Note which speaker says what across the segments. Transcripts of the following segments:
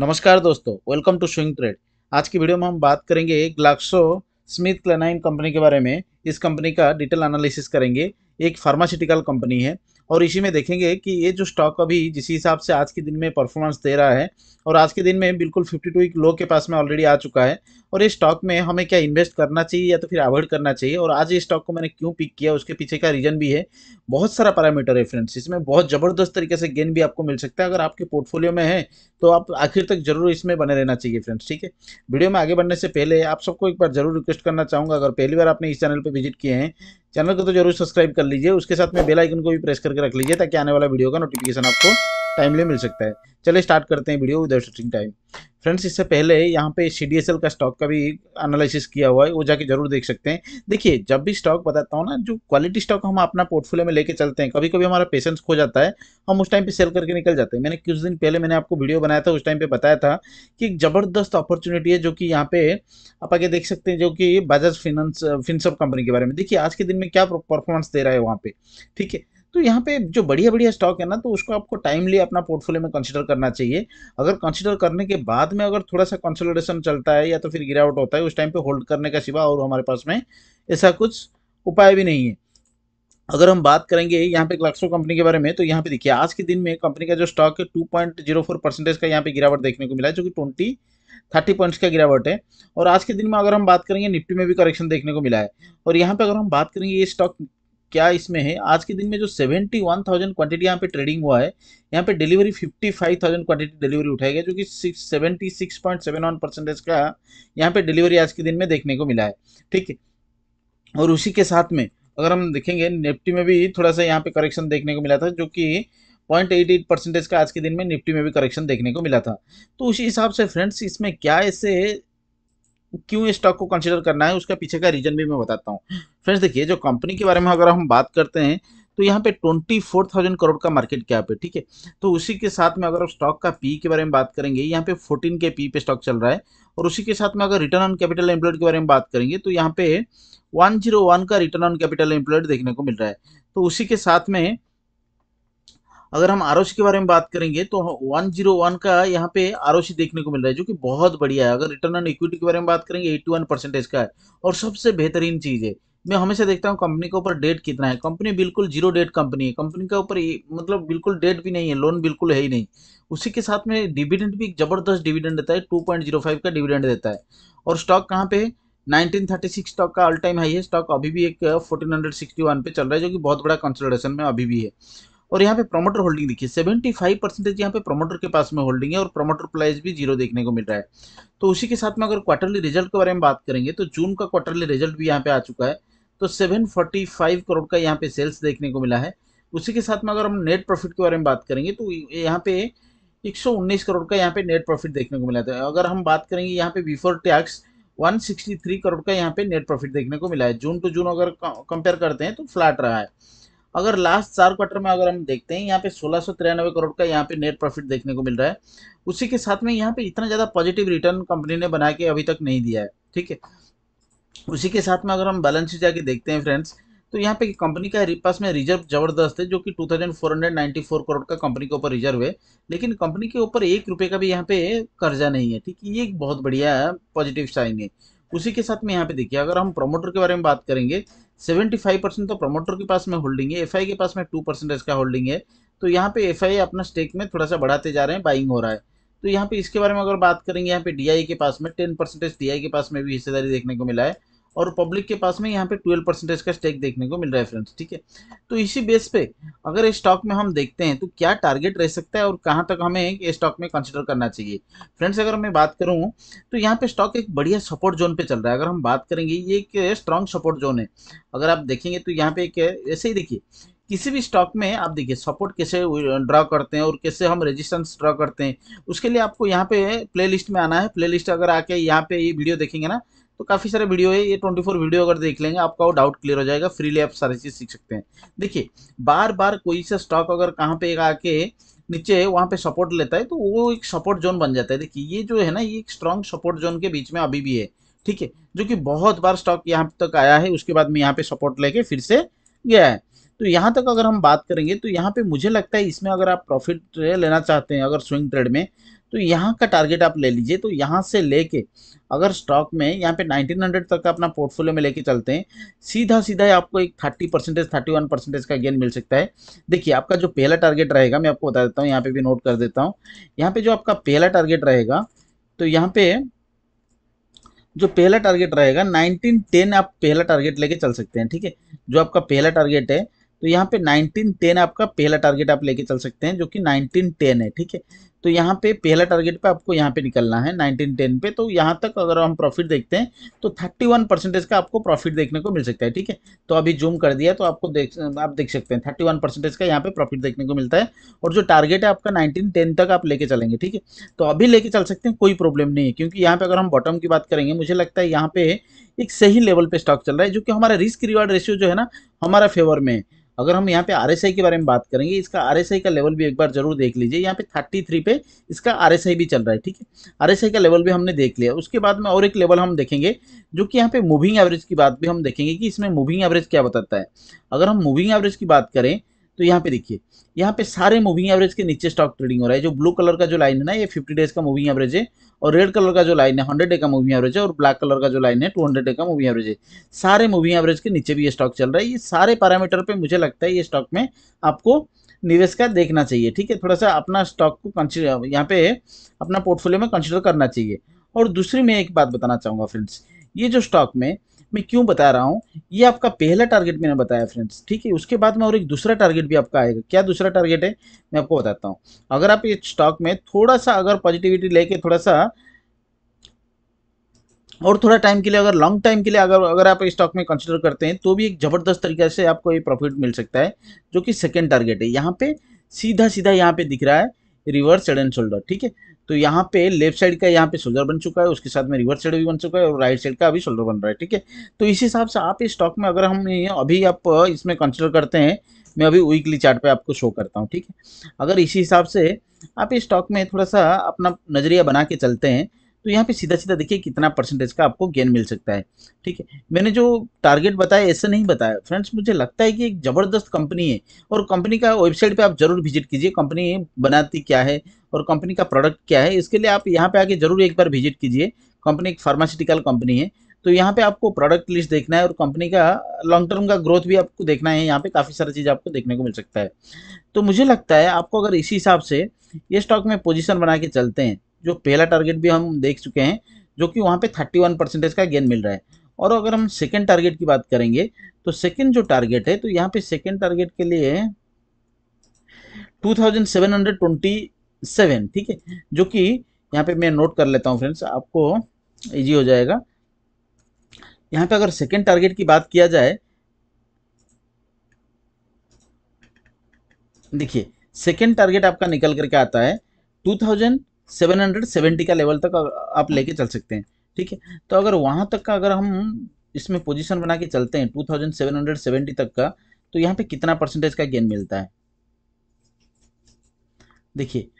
Speaker 1: नमस्कार दोस्तों welcome to swing trade आज की वीडियो में हम बात करेंगे ग्लाक्सो स्मिथ क्लेनाइन कंपनी के बारे में इस कंपनी का डिटेल एनालिसिस करेंगे एक फार्मास्यूटिकल कंपनी है और इसी में देखेंगे कि ये जो स्टॉक अभी जिस हिसाब से आज के दिन में परफॉर्मेंस दे रहा है और आज के दिन में बिल्कुल 52 टू लो के पास में ऑलरेडी आ चुका है और इस स्टॉक में हमें क्या इन्वेस्ट करना चाहिए या तो फिर अवॉइड करना चाहिए और आज इस स्टॉक को मैंने क्यों पिक किया उसके पीछे का रीजन भी है बहुत सारा पैरामीटर है फ्रेंड्स इसमें बहुत ज़बरदस्त तरीके से गेन भी आपको मिल सकता है अगर आपके पोर्टफोलियो में है तो आप आखिर तक जरूर इसमें बने रहना चाहिए फ्रेंड्स ठीक है वीडियो में आगे बढ़ने से पहले आप सबको एक बार जरूर रिक्वेस्ट करना चाहूँगा अगर पहली बार आपने इस चैनल पर विजिट किए हैं चैनल को तो जरूर सब्सक्राइब कर लीजिए उसके साथ में बेल आइकन को भी प्रेस करके रख लीजिए ताकि आने वाला वीडियो का नोटिफिकेशन आपको टाइमली मिल सकता है चलिए स्टार्ट करते हैं video without sting time friends इससे पहले यहाँ पे सी का स्टॉक का भी एनालिसिस किया हुआ है वो जाके जरूर देख सकते हैं देखिए जब भी स्टॉक बताता हूँ ना जो क्वालिटी स्टॉक हम अपना पोर्टफोलियो में लेके चलते हैं कभी कभी हमारा पेशेंस खो जाता है हम उस टाइम पे सेल करके निकल जाते हैं मैंने कुछ दिन पहले मैंने आपको वीडियो बनाया था उस टाइम पे बताया था कि एक ज़बरदस्त अपॉर्चुनिटी है जो कि यहाँ पे आप आगे देख सकते हैं जो कि बजाज फिनेंस फिनसअप कंपनी के बारे में देखिए आज के दिन में क्या परफॉर्मेंस दे रहा है वहाँ पे ठीक है तो यहाँ पे जो बढ़िया बढ़िया स्टॉक है ना तो उसको आपको टाइमली अपना पोर्टफोलियो में कंसिडर करना चाहिए अगर कंसिडर करने के बाद में अगर थोड़ा सा कंसोलिडेशन चलता है या तो फिर गिरावट होता है उस टाइम पे होल्ड करने का सिवा और हमारे पास में ऐसा कुछ उपाय भी नहीं है अगर हम बात करेंगे यहाँ पे ग्लाक्सो कंपनी के बारे में तो यहाँ पे देखिए आज के दिन में कंपनी का जो स्टॉक है two point zero four percentage का यहाँ पे गिरावट देखने को मिला है जो कि ट्वेंटी थर्टी पॉइंट्स का गिरावट है और आज के दिन में अगर हम बात करेंगे निफ्टी में भी करेक्शन देखने को मिला है और यहाँ पे अगर हम बात करेंगे ये स्टॉक क्या इसमें है आज के दिन में जो सेवेंटी वन थाउजेंड क्वान्टिटी यहाँ पे ट्रेडिंग हुआ है यहाँ पे delivery fifty five thousand quantity delivery उठाई गई जो कि six seventy six point seven one percentage का यहाँ पे डिलीवरी आज के दिन में देखने को मिला है ठीक है और उसी के साथ में अगर हम देखेंगे निफ्टी में भी थोड़ा सा यहाँ पे करेक्शन देखने को मिला था जो कि पॉइंट एट एट परसेंटेज का आज के दिन में निफ्टी में भी करेक्शन देखने को मिला था तो उसी हिसाब से फ्रेंड्स इसमें क्या ऐसे क्यों इस स्टॉक को कंसिडर करना है उसका पीछे का रीजन भी मैं बताता हूँ फ्रेंड्स देखिए जो कंपनी के बारे में अगर हम बात करते हैं तो यहाँ पे ट्वेंटी फोर थाउजेंड करोड़ का मार्केट कैप है ठीक है तो उसी के साथ में अगर स्टॉक का पी के बारे में बात करेंगे यहाँ पे फोर्टीन के पी पे स्टॉक चल रहा है और उसी के साथ में अगर रिटर्न ऑन कैपिटल एम्प्लॉयड के बारे में बात करेंगे तो यहाँ पे वन जीरो वन का रिटर्न ऑन कैपिटल एम्प्लॉयड देखने को मिल रहा है तो उसी के साथ में अगर हम आर के बारे में बात करेंगे तो 101 का यहाँ पे आर देखने को मिल रहा है जो कि बहुत बढ़िया है अगर रिटर्न ऑन इक्विटी के बारे में बात करेंगे 81 परसेंटेज का है और सबसे बेहतरीन चीज़ है मैं हमेशा देखता हूँ कंपनी के ऊपर डेट कितना है कंपनी बिल्कुल जीरो डेट कंपनी है कंपनी के ऊपर मतलब बिल्कुल डेट भी नहीं है लोन बिल्कुल है ही नहीं उसी के साथ में डिविडेंड भी जबरदस्त डिविडेंड देता है टू का डिविडेंड देता है और स्टॉक कहाँ पे है 1936 स्टॉक का ऑल टाइम हाई है स्टॉक अभी भी एक 1461 पे चल रहा है जो कि बहुत बड़ा कंसल्टेशन में अभी भी है और यहाँ पे प्रोमोटर होल्डिंग देखिए सेवेंटी फाइव परसेंटेज यहाँ पे प्रोमोटर के पास में होल्डिंग है और प्रोमोटर प्राइस भी जीरो देखने को मिल रहा है तो उसी के साथ में अगर क्वार्टरली रिजल्ट के बारे में बात करेंगे तो जून का क्वार्टरली रिजल्ट भी यहाँ पे आ चुका है तो सेवन फोर्टी फाइव करोड़ का यहाँ पे सेल्स देखने को मिला है उसी के साथ में अगर हम नेट प्रॉफिट के बारे में बात करेंगे तो यहाँ पे एक सौ उन्नीस करोड़ का यहाँ पे नेट प्रॉफिट देखने को मिला था अगर हम बात करेंगे यहाँ पे बिफोर टैक्स 163 करोड़ का यहाँ पे नेट प्रॉफिट देखने को मिला है जून टू जून अगर कंपेयर करते हैं तो फ्लैट रहा है अगर लास्ट चार क्वार्टर में अगर हम देखते हैं यहाँ पे सोलह करोड़ का यहाँ पे नेट प्रॉफिट देखने को मिल रहा है उसी के साथ में यहाँ पे इतना ज़्यादा पॉजिटिव रिटर्न कंपनी ने बना के अभी तक नहीं दिया है ठीक है उसी के साथ में अगर हम बैलेंस शीट जाके देखते हैं फ्रेंड्स तो यहाँ पे कंपनी का पास में रिजर्व जबरदस्त है जो कि 2494 करोड़ का कंपनी के ऊपर रिजर्व है लेकिन कंपनी के ऊपर एक रुपये का भी यहाँ पे कर्जा नहीं है ठीक है ये एक बहुत बढ़िया पॉजिटिव साइन है उसी के साथ में यहाँ पे देखिए अगर हम प्रोमोटर के बारे में बात करेंगे 75 परसेंट तो प्रमोटर के पास में होल्डिंग है एफ के पास में टू परसेंटेज का होल्डिंग है तो यहाँ पे एफ अपना स्टेक में थोड़ा सा बढ़ाते जा रहे हैं बाइंग हो रहा है तो यहाँ पे इसके बारे में अगर बात करेंगे यहाँ पे डी के पास में टेन परसेंटेज डी के पास में भी हिस्सेदारी देखने को मिला है और पब्लिक के पास में यहाँ पे ट्वेल्व परसेंटेज का स्टेक देखने को मिल रहा है फ्रेंड्स ठीक है तो इसी बेस पे अगर इस स्टॉक में हम देखते हैं तो क्या टारगेट रह सकता है और कहाँ तक हमें स्टॉक में कंसिडर करना चाहिए फ्रेंड्स अगर मैं बात करूँ तो यहाँ पे स्टॉक एक बढ़िया सपोर्ट जोन पे चल रहा है अगर हम बात करेंगे ये एक स्ट्रॉन्ग सपोर्ट जोन है अगर आप देखेंगे तो यहाँ पे एक ऐसे ही देखिए किसी भी स्टॉक में आप देखिए सपोर्ट कैसे ड्रॉ करते हैं और कैसे हम रेजिस्टेंस ड्रॉ करते हैं उसके लिए आपको यहाँ पे प्लेलिस्ट में आना है प्लेलिस्ट अगर आके यहाँ पे ये वीडियो देखेंगे ना तो काफ़ी सारे वीडियो है ये 24 वीडियो अगर देख लेंगे आपका वो डाउट क्लियर हो जाएगा फ्रीली आप सारी चीज़ सीख सकते हैं देखिए बार बार कोई सा स्टॉक अगर कहाँ पे आके नीचे वहाँ पे सपोर्ट लेता है तो वो एक सपोर्ट जोन बन जाता है देखिए ये जो है ना ये एक स्ट्रॉन्ग सपोर्ट जोन के बीच में अभी भी है ठीक है जो कि बहुत बार स्टॉक यहाँ तक आया है उसके बाद में यहाँ पे सपोर्ट लेके फिर से गया है तो यहाँ तक अगर हम बात करेंगे तो यहाँ पे मुझे लगता है इसमें अगर आप प्रॉफिट लेना चाहते हैं अगर स्विंग ट्रेड में तो यहाँ का टारगेट आप ले लीजिए तो यहाँ से लेके अगर स्टॉक में यहाँ पे 1900 तक का अपना पोर्टफोलियो में लेके चलते हैं सीधा सीधा आपको एक 30 परसेंटेज थर्टी परसेंटेज का गेन मिल सकता है देखिए आपका जो पहला टारगेट रहेगा मैं आपको बता देता हूँ यहाँ पे भी नोट कर देता हूँ यहाँ पे जो आपका पहला टारगेट रहेगा तो यहाँ पे जो पहला टारगेट रहेगा नाइनटीन आप पहला टारगेट लेके चल सकते हैं ठीक है जो आपका पहला टारगेट है तो यहाँ पे 1910 आपका पहला टारगेट आप लेके चल सकते हैं जो कि 1910 है ठीक है तो यहाँ पे पहला टारगेट पे आपको यहाँ पे निकलना है 1910 पे तो यहाँ तक अगर हम प्रॉफिट देखते हैं तो 31 परसेंटेज का आपको प्रॉफिट देखने को मिल सकता है ठीक है तो अभी जूम कर दिया तो आपको देख आप देख सकते हैं 31 परसेंटेज का यहाँ पे प्रॉफिट देखने को मिलता है और जो टारगेट है आपका नाइनटीन तक आप लेके चलेंगे ठीक है तो अभी लेके चल सकते हैं कोई प्रॉब्लम नहीं है क्योंकि यहाँ पर अगर हम बॉटम की बात करेंगे मुझे लगता है यहाँ पे एक सही लेवल पर स्टॉक चल रहा है जो कि हमारा रिस्क रिवार्ड रेशियो जो है ना हमारा फेवर में है अगर हम यहाँ पे आर के बारे में बात करेंगे इसका आर का लेवल भी एक बार जरूर देख लीजिए यहाँ पे थर्टी थ्री पे इसका आर भी चल रहा है ठीक है आर का लेवल भी हमने देख लिया उसके बाद में और एक लेवल हम देखेंगे जो कि यहाँ पे मूविंग एवरेज की बात भी हम देखेंगे कि इसमें मूविंग एवरेज क्या बताता है अगर हम मूविंग एवरेज की बात करें तो यहाँ पे देखिए यहाँ पे सारे मूविंग एवरेज के नीचे स्टॉक ट्रेडिंग हो रहा है जो ब्लू कलर का जो लाइन है ना ये फिफ्टी डेज का मूविंग एवरेज है और रेड कलर का जो लाइन है हंड्रेड डे का मूविंग एवरेज है और ब्लैक कलर का जो लाइन है टू हंड्रेड डे का मूविंग एवरेज है सारे मूविंग एवरेज के नीचे भी ये स्टॉक चल रहा है ये सारे पैरामीटर पर मुझे लगता है ये स्टॉक में आपको निवेश का देखना चाहिए ठीक है थोड़ा सा अपना स्टॉक को कंसिडर यहाँ पे अपना पोर्टफोलियो में कंसिडर करना चाहिए और दूसरी मैं एक बात बताना चाहूँगा फ्रेंड्स ये जो स्टॉक में मैं क्यों बता रहा हूँ ये आपका पहला टारगेट मैंने बताया फ्रेंड्स ठीक है उसके बाद में और एक दूसरा टारगेट भी आपका आएगा क्या दूसरा टारगेट है मैं आपको बताता हूँ अगर आप ये स्टॉक में थोड़ा सा अगर पॉजिटिविटी लेके थोड़ा सा और थोड़ा टाइम के लिए अगर लॉन्ग टाइम के लिए अगर अगर आप स्टॉक में कंसिडर करते हैं तो भी एक ज़बरदस्त तरीके से आपको ये प्रॉफिट मिल सकता है जो कि सेकेंड टारगेट है यहाँ पे सीधा सीधा यहाँ पे दिख रहा है रिवर्स हेड एंड शोल्डर ठीक है तो यहाँ पे लेफ्ट साइड का यहाँ पे शोल्डर बन चुका है उसके साथ में रिवर्स साइड भी बन चुका है और राइट साइड का अभी शोल्डर बन रहा है ठीक है तो इस हिसाब से आप इस स्टॉक में अगर हम अभी आप इसमें कंसिडर करते हैं मैं अभी वीकली चार्ट पे आपको शो करता हूँ ठीक है अगर इसी हिसाब से आप इस स्टॉक में थोड़ा सा अपना नज़रिया बना के चलते हैं तो यहाँ पे सीधा सीधा देखिए कितना परसेंटेज का आपको गेन मिल सकता है ठीक है मैंने जो टारगेट बताया ऐसे नहीं बताया फ्रेंड्स मुझे लगता है कि एक ज़बरदस्त कंपनी है और कंपनी का वेबसाइट पे आप ज़रूर विजिट कीजिए कंपनी बनाती क्या है और कंपनी का प्रोडक्ट क्या है इसके लिए आप यहाँ पे आके ज़रूर एक बार विजिट कीजिए कंपनी एक फार्मास्यूटिकल कंपनी है तो यहाँ पे आपको प्रोडक्ट लिस्ट देखना है और कंपनी का लॉन्ग टर्म का ग्रोथ भी आपको देखना है यहाँ पे काफ़ी सारी चीज़ आपको देखने को मिल सकता है तो मुझे लगता है आपको अगर इसी हिसाब से ये स्टॉक में पोजीशन बना के चलते हैं जो पहला टारगेट भी हम देख चुके हैं जो कि वहाँ पे 31 परसेंटेज का गेन मिल रहा है और अगर हम सेकेंड टारगेट की बात करेंगे तो सेकेंड जो टारगेट है तो यहाँ पे सेकेंड टारगेट के लिए टू ठीक है जो कि यहाँ पे मैं नोट कर लेता हूँ फ्रेंड्स आपको इजी हो जाएगा यहाँ पे अगर सेकेंड टारगेट की बात किया जाए देखिए सेकेंड टारगेट आपका निकल करके आता है टू थाउजेंड 770 का लेवल तक आप लेके चल सकते हैं ठीक है तो अगर वहाँ तक का अगर हम इसमें पोजीशन बना के चलते हैं 2770 तक का तो यहाँ पे कितना परसेंटेज का गेन मिलता है देखिए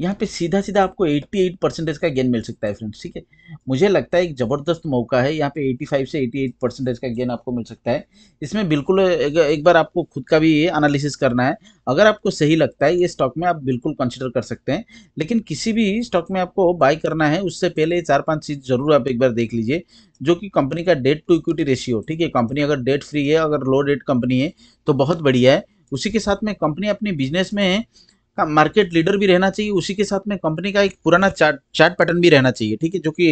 Speaker 1: यहाँ पे सीधा सीधा आपको 88 परसेंटेज का गेन मिल सकता है फ्रेंड्स ठीक है मुझे लगता है एक ज़बरदस्त मौका है यहाँ पे 85 से 88 परसेंटेज का गेन आपको मिल सकता है इसमें बिल्कुल एक बार आपको खुद का भी ये एनालिसिस करना है अगर आपको सही लगता है ये स्टॉक में आप बिल्कुल कंसिडर कर सकते हैं लेकिन किसी भी स्टॉक में आपको बाय करना है उससे पहले चार पाँच चीज़ ज़रूर आप एक बार देख लीजिए जो कि कंपनी का डेट टू इक्विटी रेशियो ठीक है कंपनी अगर डेट फ्री है अगर लो डेट कंपनी है तो बहुत बढ़िया है उसी के साथ में कंपनी अपने बिजनेस में का मार्केट लीडर भी रहना चाहिए उसी के साथ में कंपनी का एक पुराना चार्ट चार्ट पैटर्न भी रहना चाहिए ठीक है जो कि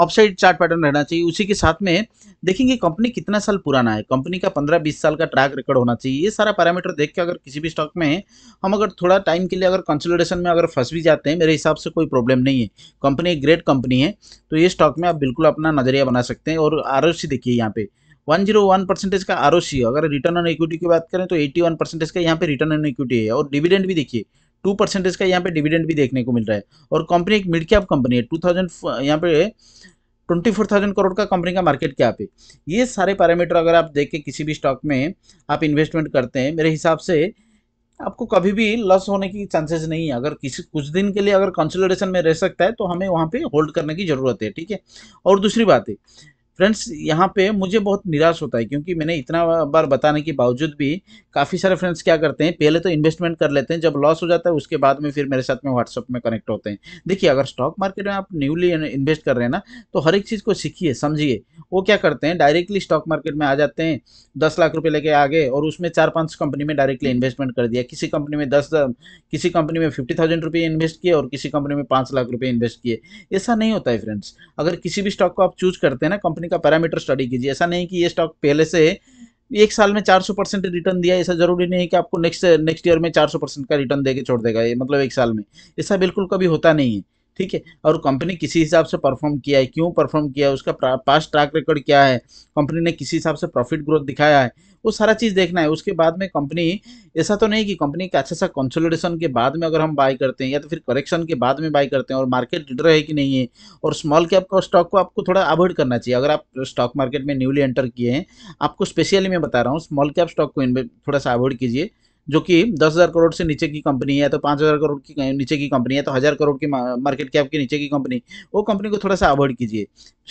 Speaker 1: ऑफसाइड चार्ट पैटर्न रहना चाहिए उसी के साथ में देखेंगे कंपनी कितना साल पुराना है कंपनी का पंद्रह बीस साल का ट्रैक रिकॉर्ड होना चाहिए ये सारा पैरामीटर देख के अगर किसी भी स्टॉक में हम अगर थोड़ा टाइम के लिए अगर कंसल्टेशन में अगर फंस भी जाते हैं मेरे हिसाब से कोई प्रॉब्लम नहीं है कंपनी एक ग्रेट कंपनी है तो ये स्टॉक में आप बिल्कुल अपना नजरिया बना सकते हैं और आर देखिए यहाँ पर वन जीरो वन परसेंटेज का आर अगर रिटर्न ऑन इक्विटी की बात करें तो एट्टी वन परसेंटेज का यहाँ पे रिटर्न ऑन इक्विटी है और डिविडेंड भी देखिए टू परसेंटेज का यहाँ पे डिविडेंड भी देखने को मिल रहा है और कंपनी एक मिड कैप कंपनी है टू थाउजेंड यहाँ पे ट्वेंटी फोर थाउजेंड करोड़ का कंपनी का मार्केट कैप है ये सारे पैरामीटर अगर आप देख के किसी भी स्टॉक में आप इन्वेस्टमेंट करते हैं मेरे हिसाब से आपको कभी भी लॉस होने की चांसेस नहीं है अगर किसी कुछ दिन के लिए अगर कंसोलिडेशन में रह सकता है तो हमें वहाँ पे होल्ड करने की ज़रूरत है ठीक है और दूसरी बात है फ्रेंड्स यहाँ पे मुझे बहुत निराश होता है क्योंकि मैंने इतना बार बताने के बावजूद भी काफ़ी सारे फ्रेंड्स क्या करते हैं पहले तो इन्वेस्टमेंट कर लेते हैं जब लॉस हो जाता है उसके बाद में फिर मेरे साथ में व्हाट्सअप में कनेक्ट होते हैं देखिए अगर स्टॉक मार्केट में आप न्यूली इन्वेस्ट कर रहे हैं ना तो हर एक चीज़ को सीखिए समझिए वो क्या करते हैं डायरेक्टली स्टॉक मार्केट में आ जाते हैं दस लाख रुपये लेके आ गए और उसमें चार पाँच कंपनी में डायरेक्टली इन्वेस्टमेंट कर दिया किसी कंपनी में दस किसी कंपनी में फिफ्टी थाउजेंड रुपये इन्वेस्ट किए और किसी कंपनी में पाँच लाख रुपये इन्वेस्ट किए ऐसा नहीं होता है फ्रेंड्स अगर किसी भी स्टॉक को आप चूज करते हैं ना कंपनी कंपनी का पैरामीटर स्टडी कीजिए ऐसा नहीं कि ये स्टॉक पहले से एक साल में 400 परसेंट रिटर्न दिया ऐसा जरूरी नहीं कि आपको नेक्स्ट नेक्स्ट ईयर में 400 परसेंट का रिटर्न दे के छोड़ देगा ये मतलब एक साल में ऐसा बिल्कुल कभी होता नहीं है ठीक है और कंपनी किसी हिसाब से परफॉर्म किया है क्यों परफॉर्म किया है उसका पास ट्रैक रिकॉर्ड क्या है कंपनी ने किसी हिसाब से प्रॉफिट ग्रोथ दिखाया है वो सारा चीज़ देखना है उसके बाद में कंपनी ऐसा तो नहीं कि कंपनी का अच्छा सा कंसोलिडेशन के बाद में अगर हम बाय करते हैं या तो फिर करेक्शन के बाद में बाय करते हैं और मार्केट लीडर है कि नहीं है और स्मॉल कैप का स्टॉक को आपको थोड़ा अवॉइड करना चाहिए अगर आप स्टॉक मार्केट में न्यूली एंटर किए हैं आपको स्पेशली मैं बता रहा हूँ स्मॉल कैप स्टॉक को थोड़ा सा अवॉइड कीजिए जो कि दस हज़ार करोड़ से नीचे की कंपनी है तो पाँच हज़ार करोड़ की नीचे की कंपनी है तो हज़ार करोड़ की मार्केट कैप के नीचे की कंपनी वो कंपनी को थोड़ा सा अवॉइड कीजिए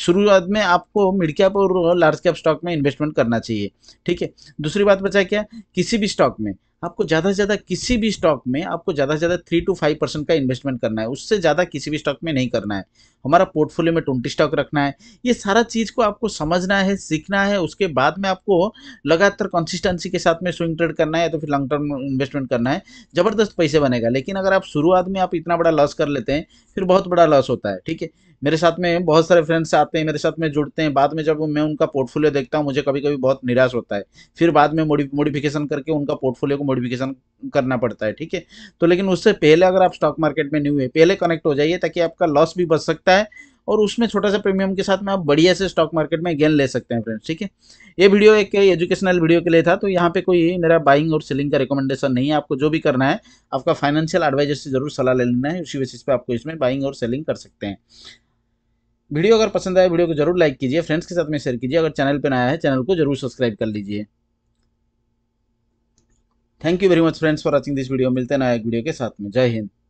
Speaker 1: शुरुआत में आपको मिड कैप और लार्ज कैप स्टॉक में इन्वेस्टमेंट करना चाहिए ठीक है दूसरी बात बचा क्या किसी भी स्टॉक में आपको ज़्यादा से ज़्यादा किसी भी स्टॉक में आपको ज़्यादा से ज़्यादा थ्री टू फाइव परसेंट का इन्वेस्टमेंट करना है उससे ज़्यादा किसी भी स्टॉक में नहीं करना है हमारा पोर्टफोलियो में ट्वेंटी स्टॉक रखना है ये सारा चीज़ को आपको समझना है सीखना है उसके बाद में आपको लगातार कंसिस्टेंसी के साथ में स्विंग ट्रेड करना है तो फिर लॉन्ग टर्म इन्वेस्टमेंट करना है ज़बरदस्त पैसे बनेगा लेकिन अगर आप शुरुआत में आप इतना बड़ा लॉस कर लेते हैं फिर बहुत बड़ा लॉस होता है ठीक है मेरे साथ में बहुत सारे फ्रेंड्स आते हैं मेरे साथ में जुड़ते हैं बाद में जब मैं उनका पोर्टफोलियो देखता हूँ मुझे कभी कभी बहुत निराश होता है फिर बाद में मोडिफिकेशन करके उनका पोर्टफोलियो को मोडिफिकेशन करना पड़ता है ठीक है तो लेकिन उससे पहले अगर आप स्टॉक मार्केट में न्यू है पहले कनेक्ट हो जाइए ताकि आपका लॉस भी बच सकता है और उसमें छोटा सा प्रीमियम के साथ में आप बढ़िया से स्टॉक मार्केट में गेन ले सकते हैं फ्रेंड्स ठीक है ये वीडियो एक एजुकेशनल वीडियो के लिए था तो यहाँ पे कोई मेरा बाइंग और सेलिंग का रिकमेंडेशन नहीं है आपको जो भी करना है आपका फाइनेंशियल एडवाइजर से जरूर सलाह ले लेना है उसी बेसिस पे आपको इसमें बाइंग और सेलिंग कर सकते हैं वीडियो अगर पसंद आए वीडियो को जरूर लाइक कीजिए फ्रेंड्स के साथ में शेयर कीजिए अगर चैनल पर नया है चैनल को जरूर सब्सक्राइब कर लीजिए thank you very much friends for watching this video मिलते हैं नया वीडियो के साथ में जय हिंद